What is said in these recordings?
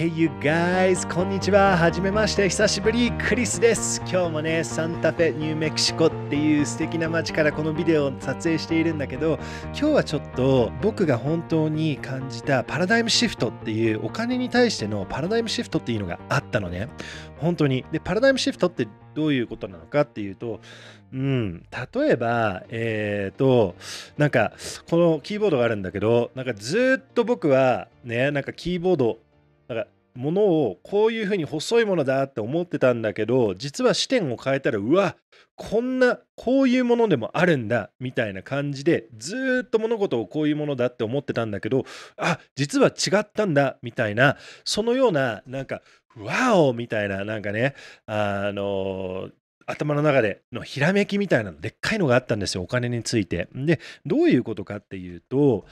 Hey you guys! こんにちは。はじめまして。久しぶり。クリスです。今日もね、サンタフェ、ニューメキシコっていう素敵な街からこのビデオを撮影しているんだけど、今日はちょっと僕が本当に感じたパラダイムシフトっていうお金に対してのパラダイムシフトっていうのがあったのね。本当に。で、パラダイムシフトってどういうことなのかっていうと、うん、例えば、えっ、ー、と、なんか、このキーボードがあるんだけど、なんかずっと僕はね、なんかキーボードものをこういうふうに細いものだって思ってたんだけど実は視点を変えたらうわこんなこういうものでもあるんだみたいな感じでずっと物事をこういうものだって思ってたんだけどあ実は違ったんだみたいなそのようななんかワオみたいななんかねあの頭の中でのひらめきみたいなのでっかいのがあったんですよお金について。でどういうことかっていうと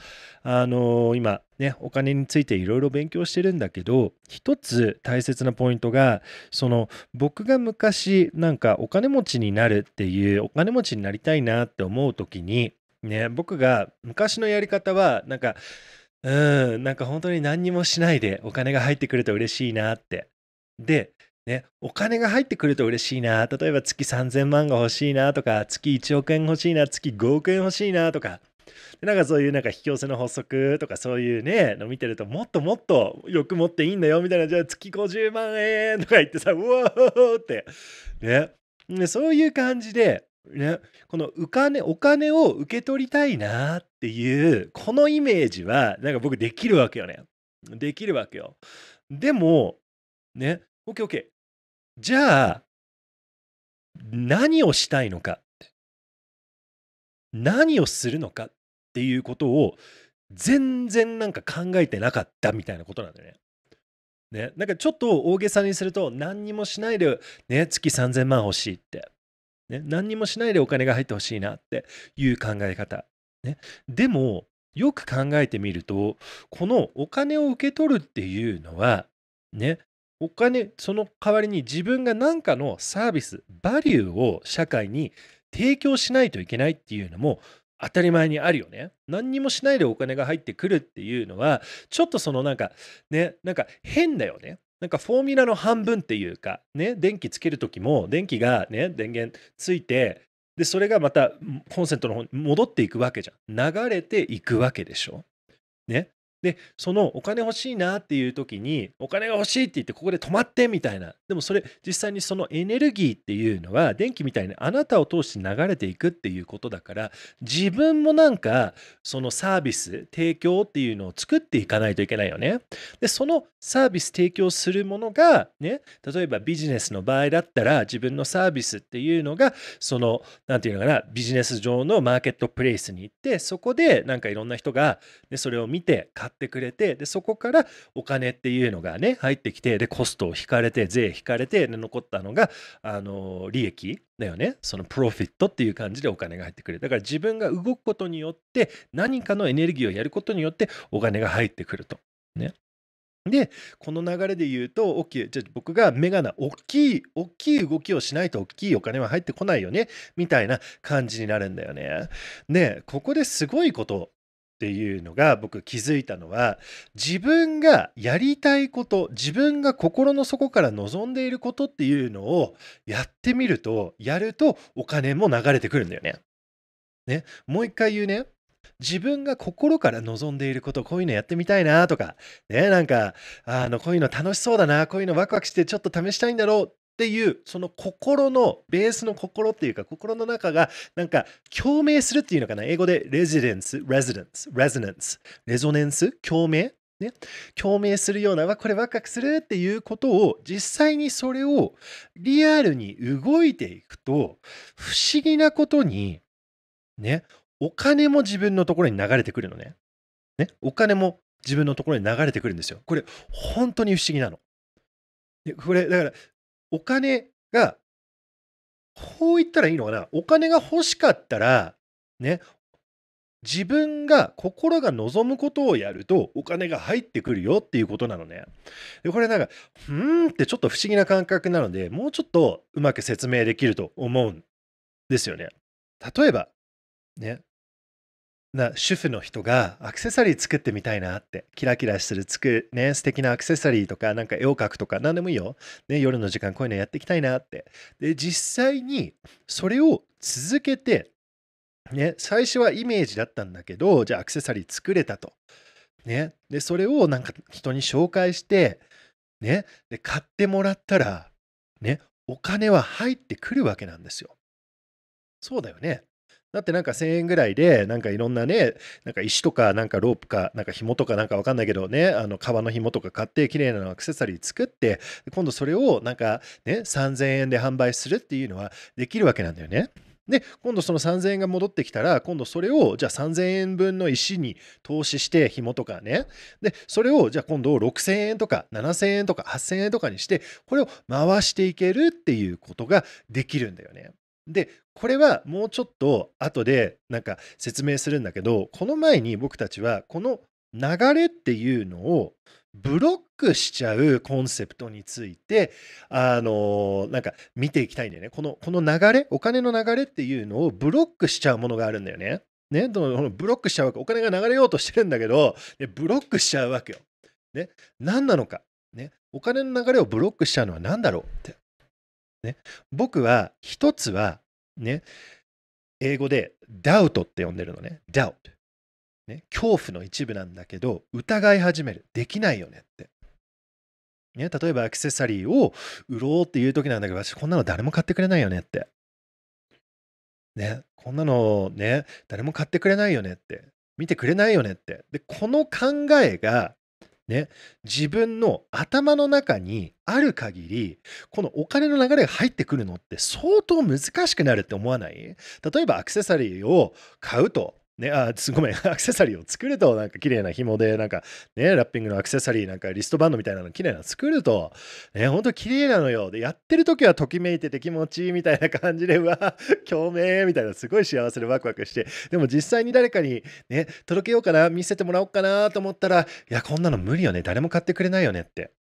あのー、今ねお金についていろいろ勉強してるんだけど一つ大切なポイントがその僕が昔なんかお金持ちになるっていうお金持ちになりたいなって思う時にね僕が昔のやり方はなんかうんなんか本当に何にもしないでお金が入ってくると嬉しいなって。でね、お金が入ってくると嬉しいな。例えば月3000万が欲しいなとか、月1億円欲しいな、月5億円欲しいなとか。でなんかそういうなんか引き寄せの法則とかそういうねの見てるともっともっと欲持っていいんだよみたいなじゃあ月50万円とか言ってさうわーってねそういう感じでね、このお金お金を受け取りたいなっていうこのイメージはなんか僕できるわけよね。できるわけよ。でもねオッケー。じゃあ、何をしたいのか。何をするのかっていうことを全然なんか考えてなかったみたいなことなんだよね。ね、なんかちょっと大げさにすると何にもしないで、ね、月3000万欲しいって、ね、何にもしないでお金が入ってほしいなっていう考え方、ね、でもよく考えてみるとこのお金を受け取るっていうのはねお金その代わりに自分が何かのサービスバリューを社会に提供しないといけないっていうのも当たり前にあるよね。何にもしないでお金が入ってくるっていうのはちょっとそのなんかねなんか変だよね。なんかフォーミュラの半分っていうかね電気つける時も電気がね電源ついてでそれがまたコンセントの方に戻っていくわけじゃん流れていくわけでしょねでそのお金欲しいなっていう時にお金が欲しいって言ってここで止まってみたいなでもそれ実際にそのエネルギーっていうのは電気みたいにあなたを通して流れていくっていうことだから自分もなんかそのサービス提供っていうのを作っていかないといけないよねでそのサービス提供するものがね例えばビジネスの場合だったら自分のサービスっていうのがその何て言うのかなビジネス上のマーケットプレイスに行ってそこでなんかいろんな人が、ね、それを見て買買ってくれてでそこからお金っていうのがね入ってきてでコストを引かれて税引かれてで残ったのがあの利益だよねそのプロフィットっていう感じでお金が入ってくるだから自分が動くことによって何かのエネルギーをやることによってお金が入ってくるとねでこの流れで言うと OK じゃあ僕がメガネ、大きい大きい動きをしないと大きいお金は入ってこないよねみたいな感じになるんだよね。でここですごいことっていうのが僕気づいたのは自分がやりたいこと自分が心の底から望んでいることっていうのをやってみるとやるとお金も流れてくるんだよね。ねもう一回言うね自分が心から望んでいることこういうのやってみたいなとかねなんかあのこういうの楽しそうだなこういうのワクワクしてちょっと試したいんだろうっていうその心のベースの心っていうか心の中がなんか共鳴するっていうのかな英語でレジデンス、レジデンス、レジデンス、レゾネンス、共鳴ね、共鳴するようなこれワクワクするっていうことを実際にそれをリアルに動いていくと不思議なことにねお金も自分のところに流れてくるのねねお金も自分のところに流れてくるんですよこれ本当に不思議なのこれだからお金が、こう言ったらいいのかな。お金が欲しかったら、ね、自分が心が望むことをやるとお金が入ってくるよっていうことなのね。でこれなんか、うーんってちょっと不思議な感覚なので、もうちょっとうまく説明できると思うんですよね。例えば、ね、な主婦の人がアクセサリー作ってみたいなってキラキラするつくね素敵なアクセサリーとかなんか絵を描くとか何でもいいよ、ね、夜の時間こういうのやっていきたいなってで実際にそれを続けて、ね、最初はイメージだったんだけどじゃあアクセサリー作れたと、ね、でそれをなんか人に紹介して、ね、で買ってもらったら、ね、お金は入ってくるわけなんですよそうだよねだってなんか1000円ぐらいで、なんかいろんなね、なんか石とか、なんかロープか、なんか紐とかなんかわかんないけどね、あの、革の紐とか買って、綺麗なアクセサリー作って、今度それをなんかね、3000円で販売するっていうのはできるわけなんだよね。で、今度その3000円が戻ってきたら、今度それを、じゃあ3000円分の石に投資して、紐とかね。で、それを、じゃあ今度6000円とか7000円とか8000円とかにして、これを回していけるっていうことができるんだよね。で、これはもうちょっと後でなんか説明するんだけど、この前に僕たちはこの流れっていうのをブロックしちゃうコンセプトについて、あのなんか見ていきたいんだよね。この、この流れ、お金の流れっていうのをブロックしちゃうものがあるんだよね。ね、ブロックしちゃうわけ。お金が流れようとしてるんだけど、ブロックしちゃうわけよ。ね、何なのか。ね、お金の流れをブロックしちゃうのは何だろうって。ね、僕は一つは、ね、英語でダウトって呼んでるのね。ダウト。ね、恐怖の一部なんだけど、疑い始める。できないよねって。ね、例えばアクセサリーを売ろうっていう時なんだけど、私こんなの誰も買ってくれないよねって。ね、こんなのね、誰も買ってくれないよねって。見てくれないよねって。で、この考えがね、自分の頭の中にある限り、このお金の流れが入ってくるのって相当難しくなるって思わない例えばアクセサリーを買うとね、あ、ごめん、アクセサリーを作ると、なんか綺麗な紐で、なんかね、ラッピングのアクセサリー、なんかリストバンドみたいなの綺麗なの作ると、ね、ほんと綺麗なのよ。で、やってる時はときめいてて気持ちいいみたいな感じで、うわ、共鳴みたいな、すごい幸せでワクワクして、でも実際に誰かにね、届けようかな、見せてもらおうかなと思ったら、いや、こんなの無理よね、誰も買ってくれないよねって。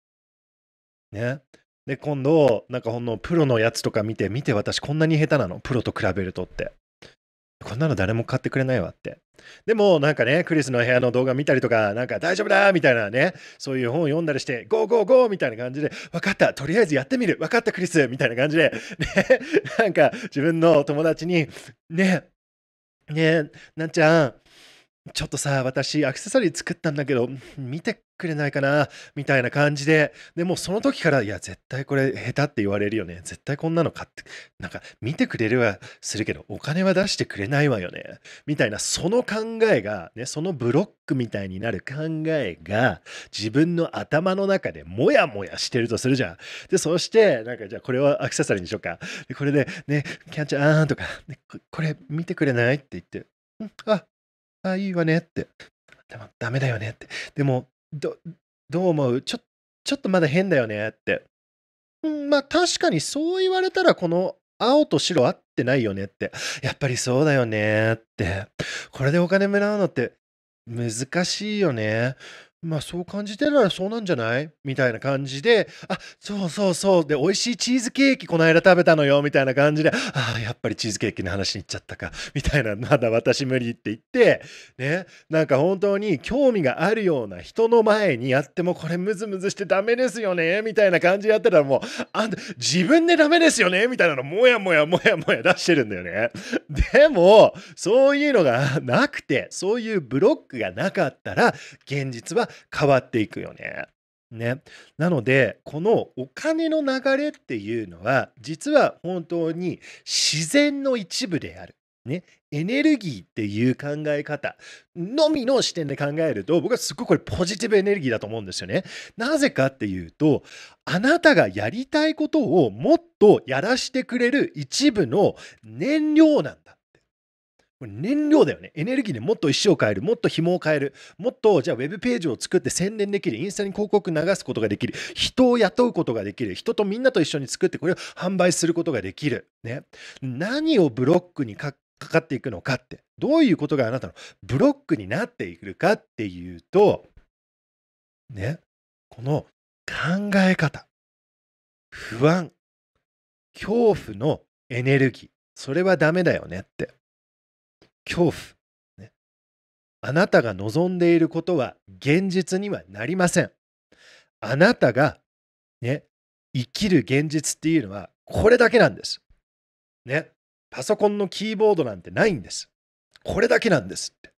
ね。で、今度、なんかほんのプロのやつとか見て、見て私こんなに下手なの、プロと比べるとって。こんなの誰も買ってくれないわって。でもなんかね、クリスの部屋の動画見たりとか、なんか大丈夫だみたいなね、そういう本を読んだりして、ゴーゴーゴーみたいな感じで、分かった、とりあえずやってみる、分かったクリスみたいな感じで、ね、なんか自分の友達に、ね、ねなんちゃん、ちょっとさ、私、アクセサリー作ったんだけど、見てくれないかなみたいな感じで、でもその時から、いや、絶対これ下手って言われるよね。絶対こんなの買って、なんか見てくれるはするけど、お金は出してくれないわよね。みたいな、その考えが、ね、そのブロックみたいになる考えが、自分の頭の中でもやもやしてるとするじゃん。で、そして、なんかじゃあこれはアクセサリーにしようか。で、これで、ね、キャンチャーとか、ね、これ見てくれないって言って、ああいいわねって。でも、ダメだよねって。でも、ど、どう思うちょ、ちょっとまだ変だよねって。うん、まあ確かにそう言われたら、この青と白合ってないよねって。やっぱりそうだよねって。これでお金もらうのって難しいよね。まあそう感じてるならそうなんじゃないみたいな感じで、あそうそうそう、で、美味しいチーズケーキこの間食べたのよ、みたいな感じで、ああ、やっぱりチーズケーキの話に行っちゃったか、みたいな、まだ私無理って言って、ね、なんか本当に興味があるような人の前にやってもこれムズムズしてダメですよね、みたいな感じでやってたらもう、あんた自分でダメですよね、みたいなのもやもやもやもや出してるんだよね。でも、そういうのがなくて、そういうブロックがなかったら、現実は変わっていくよね。ね、なのでこのお金の流れっていうのは実は本当に自然の一部である。ね、エネルギーっていう考え方のみの視点で考えると僕はすごくこれポジティブエネルギーだと思うんですよね。なぜかっていうとあなたがやりたいことをもっとやらしてくれる一部の燃料なんだ。これ燃料だよね。エネルギーでもっと石を変える、もっと紐を変える、もっとじゃあウェブページを作って宣伝できる、インスタに広告流すことができる、人を雇うことができる、人とみんなと一緒に作ってこれを販売することができる。ね、何をブロックにかかっていくのかって、どういうことがあなたのブロックになっていくかっていうと、ね、この考え方、不安、恐怖のエネルギー、それはダメだよねって。恐怖、ね、あなたが望んでいることは現実にはなりませんあなたがね生きる現実っていうのはこれだけなんですねパソコンのキーボードなんてないんですこれだけなんですって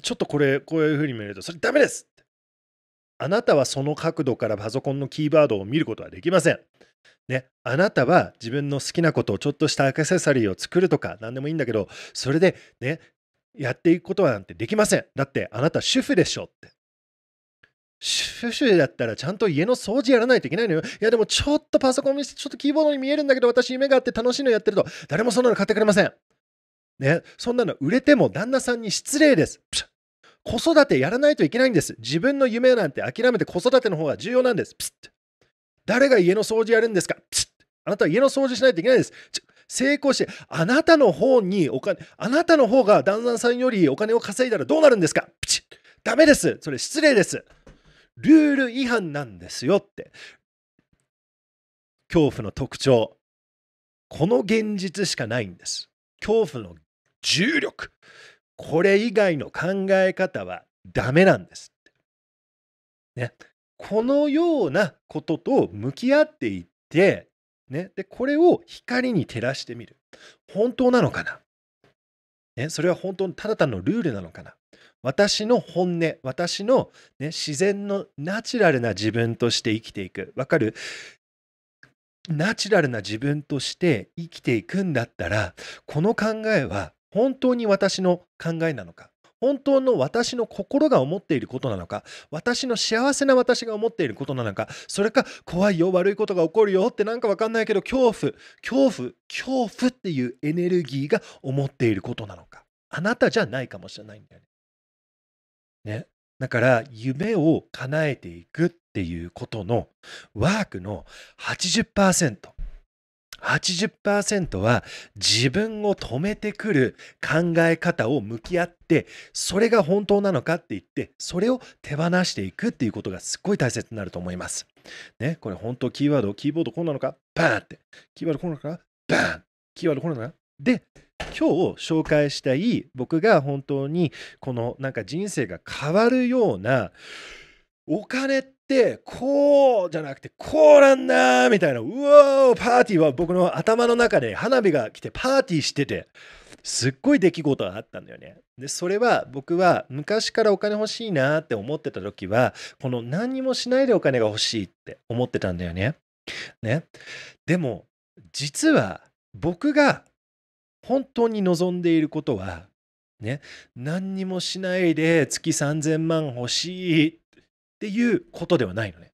ちょっとこれこういうふうに見るとそれダメですあなたはその角度からパソコンのキーワードを見ることはできません。ね、あなたは自分の好きなことをちょっとしたアクセサリーを作るとか何でもいいんだけどそれでねやっていくことなんてできませんだってあなた主婦でしょって主婦だったらちゃんと家の掃除やらないといけないのよ。いやでもちょっとパソコン見せてちょっとキーボードに見えるんだけど私夢があって楽しいのやってると誰もそんなの買ってくれません。ね、そんなの売れても旦那さんに失礼です。プシャ子育てやらないといけないんです。自分の夢なんて諦めて子育ての方が重要なんです。誰が家の掃除やるんですかあなたは家の掃除しないといけないです。成功して、あなたの方にお金、あなたの方が旦那さんよりお金を稼いだらどうなるんですかダメです。それ失礼です。ルール違反なんですよって。恐怖の特徴。この現実しかないんです。恐怖の重力。これ以外の考え方はダメなんですね。このようなことと向き合っていって、ね、でこれを光に照らしてみる。本当なのかな、ね、それは本当にただ単のルールなのかな私の本音、私の、ね、自然のナチュラルな自分として生きていく。わかるナチュラルな自分として生きていくんだったら、この考えは本当に私の考えなのか本当の私の心が思っていることなのか私の幸せな私が思っていることなのかそれか怖いよ悪いことが起こるよってなんか分かんないけど恐怖恐怖恐怖っていうエネルギーが思っていることなのかあなたじゃないかもしれないんだよね。ねだから夢を叶えていくっていうことのワークの80%。80%は自分を止めてくる考え方を向き合って、それが本当なのかって言って、それを手放していくっていうことがすっごい大切になると思います。ね、これ本当キーワード、キーボードこうなのかバーンって。キーワードこうなのかバーンキーワードこうなのかで、今日紹介したい僕が本当にこのなんか人生が変わるようなお金って、こうじゃなくて、こうなんだみたいな、うわー、パーティーは僕の頭の中で花火が来てパーティーしてて、すっごい出来事があったんだよね。で、それは僕は昔からお金欲しいなって思ってた時は、この何にもしないでお金が欲しいって思ってたんだよね。ね。でも、実は僕が本当に望んでいることは、ね、何にもしないで月3000万欲しいっっていうことではないのね。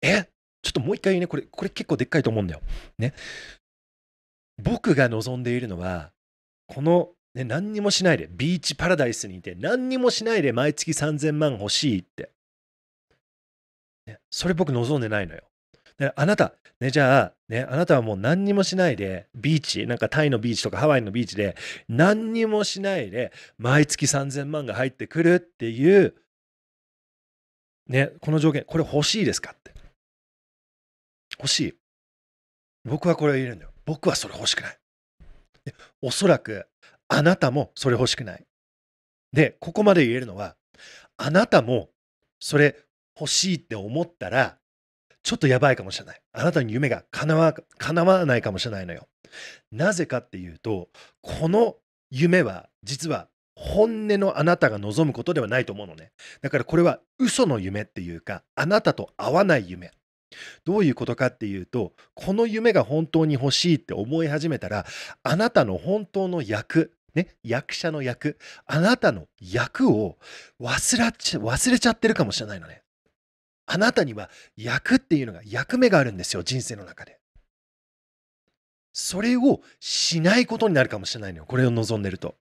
えちょっともう一回ね。これ、これ結構でっかいと思うんだよ。ね。僕が望んでいるのは、この、ね、何にもしないで、ビーチパラダイスにいて、何にもしないで毎月3000万欲しいって。ね、それ僕望んでないのよ。あなた、ね、じゃあ、ね、あなたはもう何にもしないで、ビーチ、なんかタイのビーチとかハワイのビーチで、何にもしないで、毎月3000万が入ってくるっていうね、この条件、これ欲しいですかって。欲しい。僕はこれを入れるんだよ。僕はそれ欲しくない。おそらく、あなたもそれ欲しくない。で、ここまで言えるのは、あなたもそれ欲しいって思ったら、ちょっとやばいかもしれない。あなたの夢が叶わ叶わないかもしれないのよ。なぜかっていうと、この夢は実は本音のあなたが望むことではないと思うのね。だからこれは嘘の夢っていうか、あなたと合わない夢。どういうことかっていうと、この夢が本当に欲しいって思い始めたら、あなたの本当の役、ね、役者の役、あなたの役を忘れち忘れちゃってるかもしれないのね。あなたには役っていうのが役目があるんですよ、人生の中で。それをしないことになるかもしれないのよ、これを望んでると。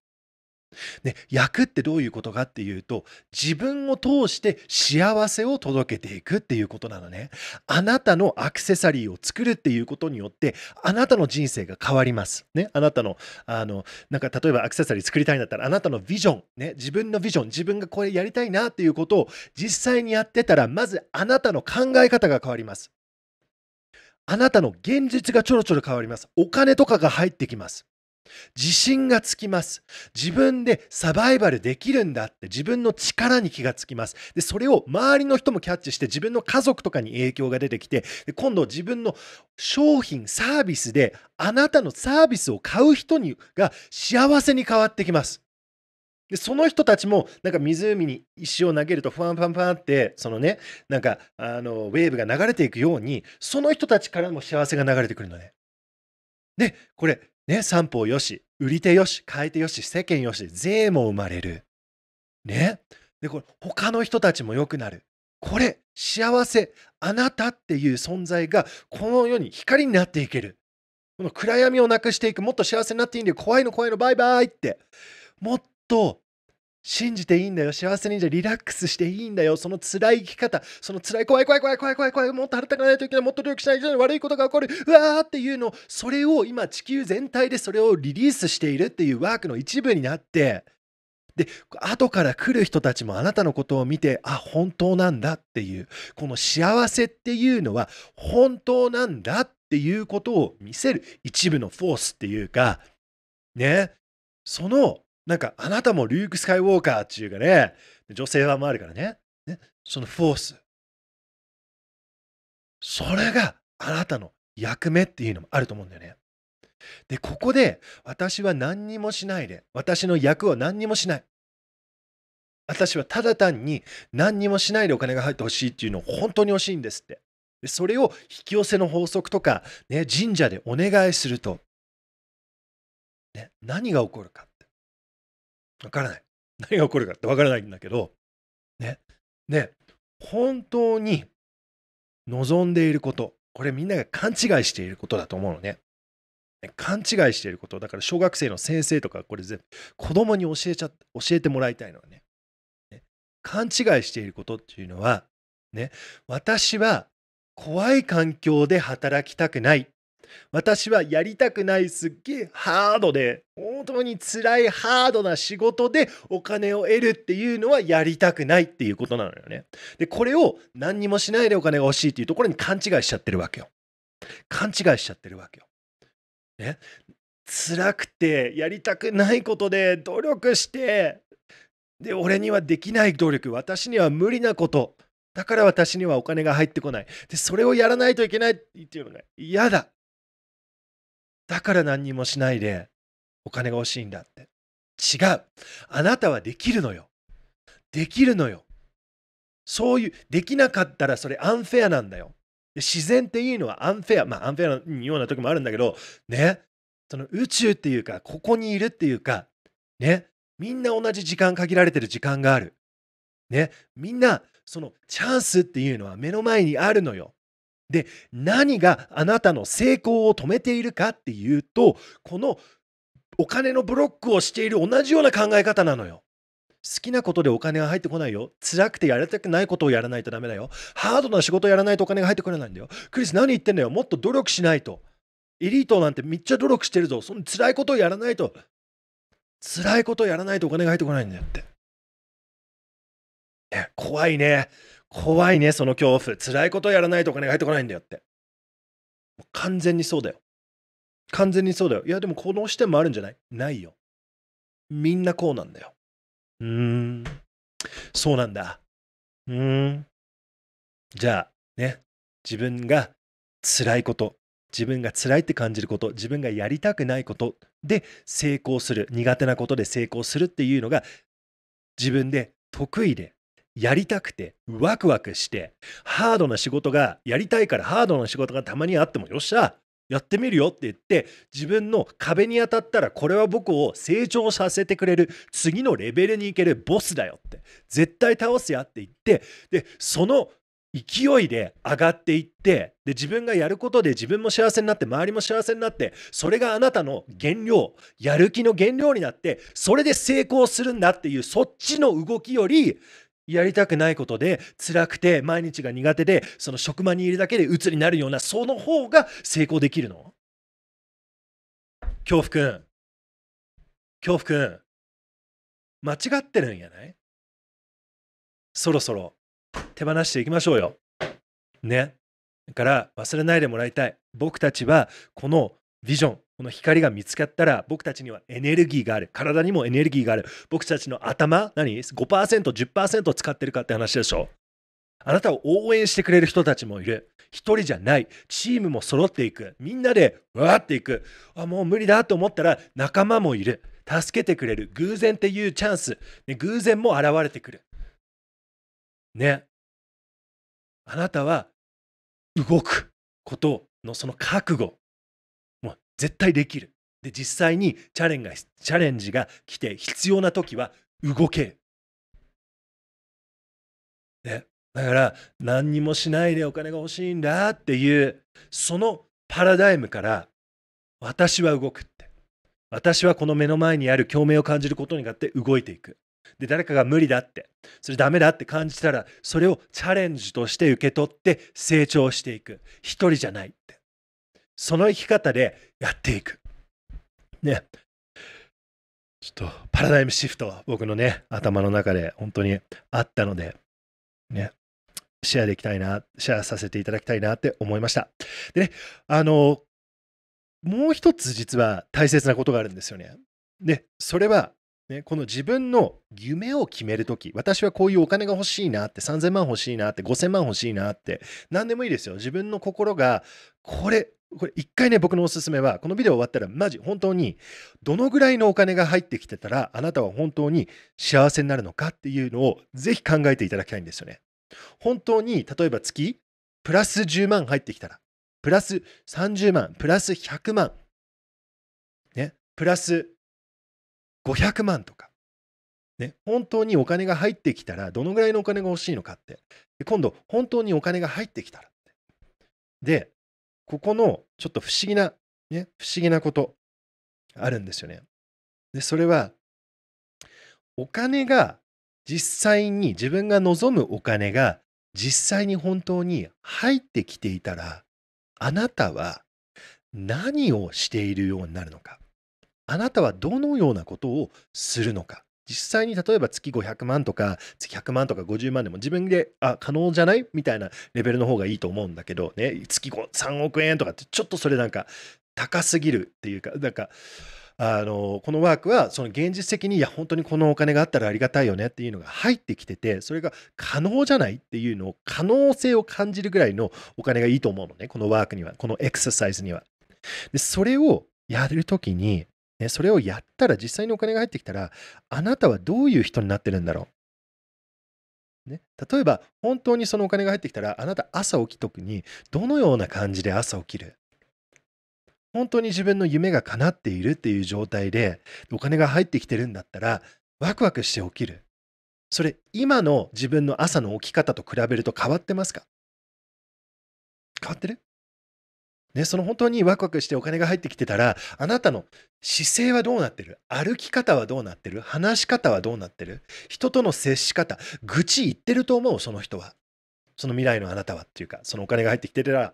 ね、役ってどういうことかっていうと、自分を通して幸せを届けていくっていうことなのね。あなたのアクセサリーを作るっていうことによって、あなたの人生が変わります。ね、あなたの、あの、なんか例えばアクセサリー作りたいんだったら、あなたのビジョン、ね、自分のビジョン、自分がこれやりたいなっていうことを実際にやってたら、まずあなたの考え方が変わります。あなたの現実がちょろちょろ変わります。お金とかが入ってきます。自信がつきます。自分でサバイバルできるんだって自分の力に気がつきます。で、それを周りの人もキャッチして自分の家族とかに影響が出てきて、で今度自分の商品、サービスであなたのサービスを買う人にが幸せに変わってきます。でその人たちもなんか湖に石を投げるとファンファンファンってそのねなんかあのウェーブが流れていくようにその人たちからも幸せが流れてくるのね。でこれね、三方よし、売り手よし、買い手よし、世間よし、税も生まれる。ね。で、これ、他の人たちも良くなる。これ、幸せ、あなたっていう存在が、この世に光になっていける。この暗闇をなくしていく、もっと幸せになっていいんだよ、怖いの怖いの、バイバイって。もっと信じていいんだよ幸せにじゃリラックスしていいんだよその辛い生き方その辛い怖い怖い怖い怖い怖い怖いもっと働かないといけないもっと努力しないと悪いことが起こるうわーっていうのそれを今地球全体でそれをリリースしているっていうワークの一部になってで後から来る人たちもあなたのことを見てあ本当なんだっていうこの幸せっていうのは本当なんだっていうことを見せる一部のフォースっていうかねそのなんか、あなたもリューク・スカイウォーカーっていうかね、女性版もあるからね、ねそのフォース。それがあなたの役目っていうのもあると思うんだよね。で、ここで私は何にもしないで、私の役を何にもしない。私はただ単に何にもしないでお金が入ってほしいっていうのを本当に欲しいんですって。でそれを引き寄せの法則とか、ね、神社でお願いすると、ね、何が起こるか。わからない。何が起こるかってわからないんだけど、ね。で、本当に望んでいること、これみんなが勘違いしていることだと思うのね。勘違いしていること、だから小学生の先生とか、これ全部子供に教えちゃ、教えてもらいたいのはね。ね勘違いしていることっていうのは、ね、私は怖い環境で働きたくない私はやりたくないすっげえハードで本当に辛いハードな仕事でお金を得るっていうのはやりたくないっていうことなのよね。でこれを何にもしないでお金が欲しいっていうところに勘違いしちゃってるわけよ。勘違いしちゃってるわけよ。ね辛くてやりたくないことで努力してで俺にはできない努力私には無理なことだから私にはお金が入ってこないでそれをやらないといけないっていうのが嫌だだから何にもしないでお金が欲しいんだって。違う。あなたはできるのよ。できるのよ。そういう、できなかったらそれアンフェアなんだよ。自然っていうのはアンフェア、まあアンフェアのような時もあるんだけど、ね、その宇宙っていうか、ここにいるっていうか、ね、みんな同じ時間限られてる時間がある。ね、みんな、そのチャンスっていうのは目の前にあるのよ。で、何があなたの成功を止めているかっていうと、このお金のブロックをしている同じような考え方なのよ。好きなことでお金が入ってこないよ。辛くてやりたくないことをやらないとダメだよ。ハードな仕事をやらないとお金が入ってこないんだよ。クリス何言ってんだよ。もっと努力しないと。エリートなんてめっちゃ努力してるぞ。その辛いことをやらないと。辛いことをやらないとお金が入ってこないんだよって。ね、怖いね。怖いね、その恐怖。辛いことやらないとお金が入ってこないんだよって。完全にそうだよ。完全にそうだよ。いや、でもこの視点もあるんじゃないないよ。みんなこうなんだよ。うーん。そうなんだ。うーん。じゃあ、ね。自分が辛いこと、自分が辛いって感じること、自分がやりたくないことで成功する、苦手なことで成功するっていうのが、自分で得意でやりたくて、ワクワクして、ハードな仕事が、やりたいからハードな仕事がたまにあっても、よっしゃ、やってみるよって言って、自分の壁に当たったら、これは僕を成長させてくれる、次のレベルに行けるボスだよって、絶対倒すやって言って、で、その勢いで上がっていってで自分がやることで自分も幸せになって周りも幸せになってそれがあなたの原料やる気の原料になってそれで成功するんだっていうそっちの動きよりやりたくないことで辛くて毎日が苦手でその職場にいるだけで鬱になるようなその方が成功できるの恐怖くん恐怖くん間違ってるんやないそろそろ手放していきましょうよ。ね。だから忘れないでもらいたい。僕たちはこのビジョンこの光が見つかったら僕たちにはエネルギーがある体にもエネルギーがある僕たちの頭何 5%10% 使ってるかって話でしょあなたを応援してくれる人たちもいる一人じゃないチームも揃っていくみんなでわーっていくあもう無理だと思ったら仲間もいる助けてくれる偶然っていうチャンス、ね、偶然も現れてくるねあなたは動くことのその覚悟絶対できる。で、実際にチャレンがチャレンジが来て、必要な時は動ける。ね、だから何にもしないでお金が欲しいんだっていうそのパラダイムから私は動くって私はこの目の前にある共鳴を感じることによって動いていくで誰かが無理だってそれダメだって感じたらそれをチャレンジとして受け取って成長していく一人じゃないその生き方でやっていく。ね。ちょっとパラダイムシフトは僕のね、頭の中で本当にあったので、ね、シェアできたいな、シェアさせていただきたいなって思いました。でね、あの、もう一つ実は大切なことがあるんですよね。で、それは、ね、この自分の夢を決めるとき、私はこういうお金が欲しいなって、3000万欲しいなって、5000万欲しいなって、何でもいいですよ。自分の心が、これ、これ一回ね、僕のおすすめは、このビデオ終わったらマジ、本当に、どのぐらいのお金が入ってきてたら、あなたは本当に幸せになるのかっていうのを、ぜひ考えていただきたいんですよね。本当に、例えば月、プラス10万入ってきたら、プラス30万、プラス100万、ね、プラス500万とか、ね、本当にお金が入ってきたら、どのぐらいのお金が欲しいのかって、今度、本当にお金が入ってきたらで、ここのちょっと不思議な、ね、不思議なこと、あるんですよね。で、それは、お金が実際に、自分が望むお金が実際に本当に入ってきていたら、あなたは何をしているようになるのか。あなたはどのようなことをするのか。実際に例えば月500万とか月100万とか50万でも自分であ可能じゃないみたいなレベルの方がいいと思うんだけどね月3億円とかってちょっとそれなんか高すぎるっていうかなんかあのこのワークはその現実的にいや本当にこのお金があったらありがたいよねっていうのが入ってきててそれが可能じゃないっていうのを可能性を感じるぐらいのお金がいいと思うのねこのワークにはこのエクササイズには。でそれをやるときにね、それをやったら実際にお金が入ってきたらあなたはどういう人になってるんだろう、ね、例えば本当にそのお金が入ってきたらあなた朝起きとくにどのような感じで朝起きる本当に自分の夢が叶っているっていう状態でお金が入ってきてるんだったらワクワクして起きるそれ今の自分の朝の起き方と比べると変わってますか変わってるね、その本当にワクワクしてお金が入ってきてたら、あなたの姿勢はどうなってる歩き方はどうなってる話し方はどうなってる人との接し方、愚痴言ってると思う、その人は。その未来のあなたはっていうか、そのお金が入ってきてたら、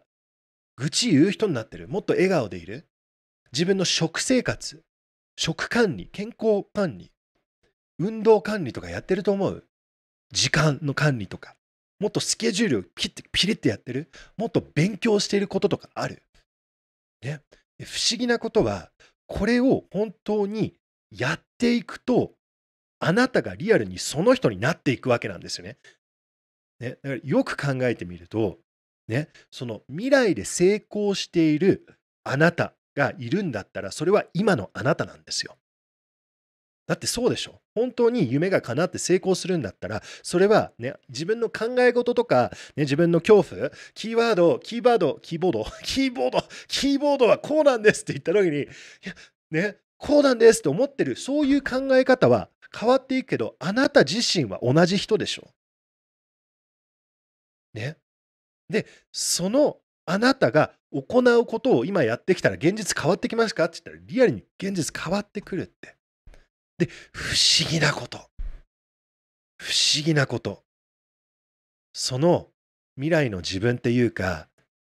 愚痴言う人になってる。もっと笑顔でいる。自分の食生活、食管理、健康管理、運動管理とかやってると思う時間の管理とか。もっとスケジュールを切ってピリッてやってるもっと勉強していることとかあるね、不思議なことは、これを本当にやっていくと、あなたがリアルにその人になっていくわけなんですよね。ねだからよく考えてみると、ね、その未来で成功しているあなたがいるんだったら、それは今のあなたなんですよ。だってそうでしょ。本当に夢が叶って成功するんだったら、それはね、自分の考え事とか、ね、自分の恐怖、キーワード、キーワード、キーボード、キーボード、キーボードはこうなんですって言った時に、いや、ね、こうなんですって思ってる、そういう考え方は変わっていくけど、あなた自身は同じ人でしょ。ね。で、そのあなたが行うことを今やってきたら現実変わってきますかって言ったらリアルに現実変わってくるって。で、不思議なこと。不思議なこと。その未来の自分っていうか、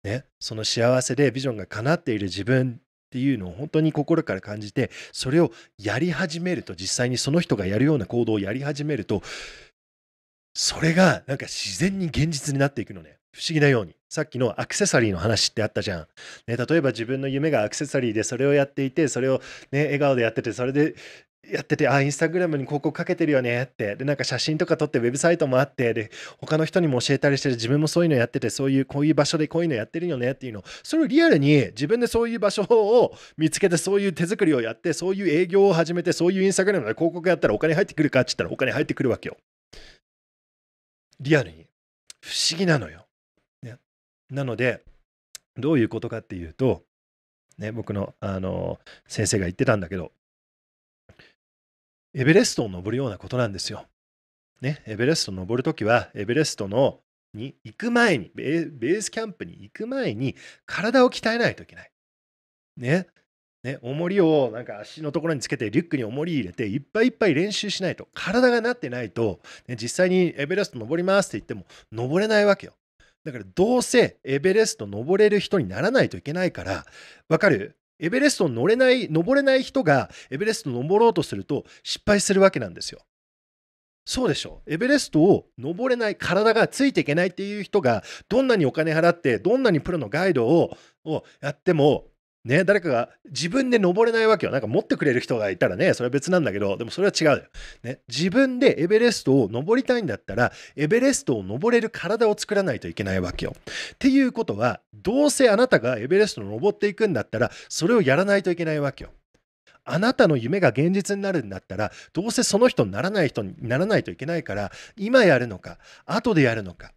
ね、その幸せでビジョンが叶っている自分っていうのを本当に心から感じて、それをやり始めると、実際にその人がやるような行動をやり始めると、それがなんか自然に現実になっていくのね。不思議なように。さっきのアクセサリーの話ってあったじゃん。ね、例えば自分の夢がアクセサリーでそれをやっていて、それを、ね、笑顔でやってて、それでやってて、あ、インスタグラムに広告かけてるよねって、で、なんか写真とか撮って、ウェブサイトもあって、で、他の人にも教えたりして、自分もそういうのやってて、そういう、こういう場所でこういうのやってるよねっていうのを、それをリアルに自分でそういう場所を見つけて、そういう手作りをやって、そういう営業を始めて、そういうインスタグラムで広告やったらお金入ってくるかって言ったらお金入ってくるわけよ。リアルに。不思議なのよ。ね、なので、どういうことかっていうと、ね、僕のあの先生が言ってたんだけど、エベレストを登るようなことなんですよ。ね、エベレストを登るときは、エベレストのに行く前にベ、ベースキャンプに行く前に、体を鍛えないといけない。ね、ね、重りをなんか足のところにつけてリュックに重り入れていっぱいいっぱい練習しないと体がなってないと、ね、実際にエベレスト登りますって言っても登れないわけよだからどうせエベレスト登れる人にならないといけないからわかるエベレストに乗れない、登れない人がエベレスト登ろうとすると失敗するわけなんですよ。そうでしょエベレストを登れない、体がついていけないっていう人が、どんなにお金払って、どんなにプロのガイドをやっても、ね、誰かが自分で登れないわけよ。なんか持ってくれる人がいたらね、それは別なんだけど、でもそれは違うよ。ね、自分でエベレストを登りたいんだったら、エベレストを登れる体を作らないといけないわけよ。っていうことは、どうせあなたがエベレストを登っていくんだったら、それをやらないといけないわけよ。あなたの夢が現実になるんだったら、どうせその人にならない人にならないといけないから、今やるのか、後でやるのか、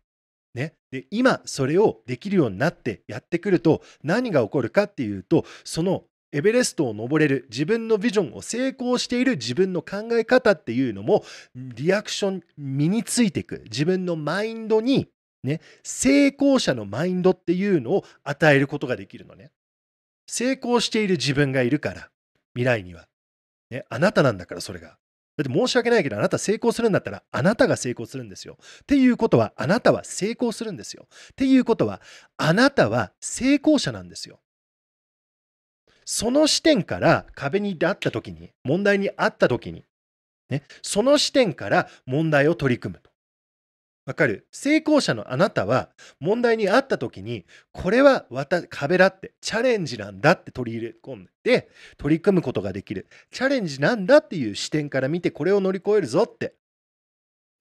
で今それをできるようになってやってくると何が起こるかっていうとそのエベレストを登れる自分のビジョンを成功している自分の考え方っていうのもリアクション身についていく自分のマインドにね成功者のマインドっていうのを与えることができるのね成功している自分がいるから未来には、ね、あなたなんだからそれがだって申し訳ないけど、あなた成功するんだったら、あなたが成功するんですよ。っていうことは、あなたは成功するんですよ。っていうことは、あなたは成功者なんですよ。その視点から壁に出会った時に、問題にあった時に、ね、その視点から問題を取り組むと。わかる成功者のあなたは問題にあった時にこれは壁だってチャレンジなんだって取り入れ込んで取り組むことができるチャレンジなんだっていう視点から見てこれを乗り越えるぞって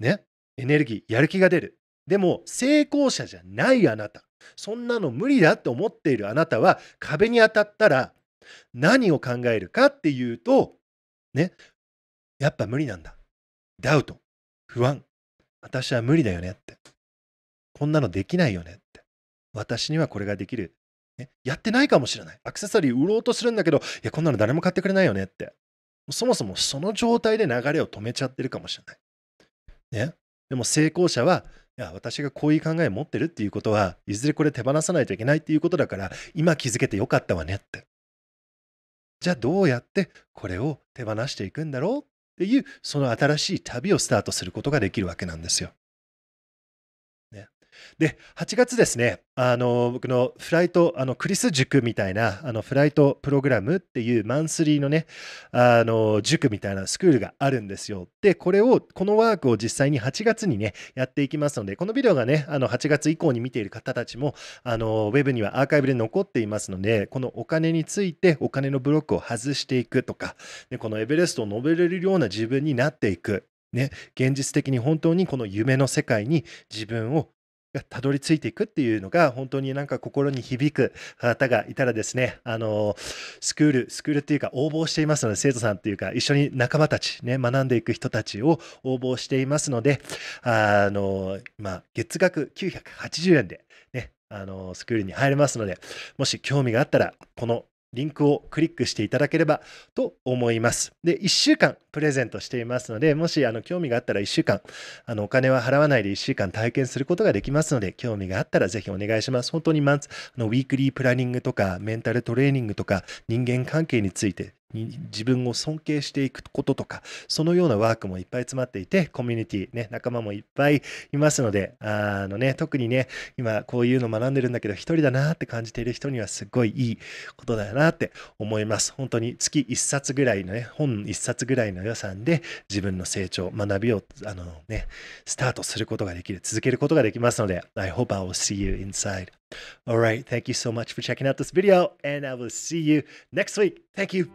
ねエネルギーやる気が出るでも成功者じゃないあなたそんなの無理だって思っているあなたは壁に当たったら何を考えるかっていうとねやっぱ無理なんだダウト不安私は無理だよねって。こんなのできないよねって。私にはこれができる。えやってないかもしれない。アクセサリー売ろうとするんだけど、いや、こんなの誰も買ってくれないよねって。そもそもその状態で流れを止めちゃってるかもしれない。ね。でも成功者は、いや、私がこういう考え持ってるっていうことは、いずれこれ手放さないといけないっていうことだから、今気づけてよかったわねって。じゃあどうやってこれを手放していくんだろうっっていうその新しい旅をスタートすることができるわけなんですよ。で、8月ですね、あの僕のフライト、あのクリス塾みたいなあのフライトプログラムっていうマンスリーのね、あの塾みたいなスクールがあるんですよ。で、これを、このワークを実際に8月にね、やっていきますので、このビデオがね、あの8月以降に見ている方たちも、あのウェブにはアーカイブで残っていますので、このお金についてお金のブロックを外していくとか、でこのエベレストを登れるような自分になっていくね、現実的に本当にこの夢の世界に自分をがたどり着いていくっていうのが本当になんか心に響く方がいたらですねあのスクールスクールっていうか応募していますので生徒さんっていうか一緒に仲間たちね学んでいく人たちを応募していますのであの今月額980円でねあのスクールに入れますのでもし興味があったらこのリンクをクリックしていただければと思います。で、1週間プレゼントしていますので、もしあの興味があったら1週間、あのお金は払わないで1週間体験することができますので、興味があったらぜひお願いします。本当にマンツ、あのウィークリープランニングとか、メンタルトレーニングとか、人間関係について、に自分を尊敬していくこととか、そのようなワークもいっぱい詰まっていて、コミュニティ、ね、仲間もいっぱいいますので、あのね、特にね、今こういうの学んでるんだけど、一人だなって感じている人にはすごいいいことだなって思います。本当に月一冊ぐらいのね、本一冊ぐらいの予算で自分の成長、学びを、あのね、スタートすることができる、続けることができますので、I hope I will see you inside. All right. Thank you so much for checking out this video, and I will see you next week. Thank you.